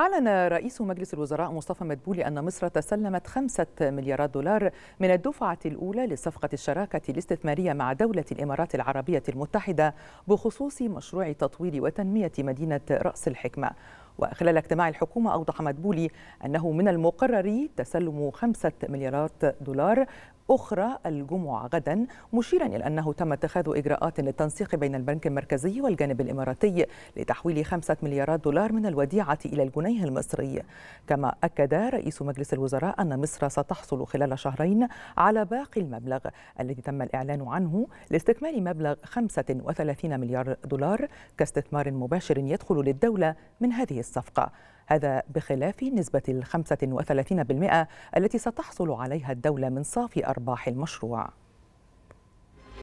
أعلن رئيس مجلس الوزراء مصطفى مدبولي أن مصر تسلمت خمسة مليارات دولار من الدفعة الأولى لصفقة الشراكة الاستثمارية مع دولة الإمارات العربية المتحدة بخصوص مشروع تطوير وتنمية مدينة رأس الحكمة وخلال اجتماع الحكومة أوضح مدبولي أنه من المقرر تسلم خمسة مليارات دولار أخرى الجمعة غدا مشيرا إلى أنه تم اتخاذ إجراءات للتنسيق بين البنك المركزي والجانب الإماراتي لتحويل خمسة مليارات دولار من الوديعة إلى الجنيه المصري كما أكد رئيس مجلس الوزراء أن مصر ستحصل خلال شهرين على باقي المبلغ الذي تم الإعلان عنه لاستكمال مبلغ 35 مليار دولار كاستثمار مباشر يدخل للدولة من هذه الصفقة هذا بخلاف نسبة ال 35% التي ستحصل عليها الدولة من صافي أرباح المشروع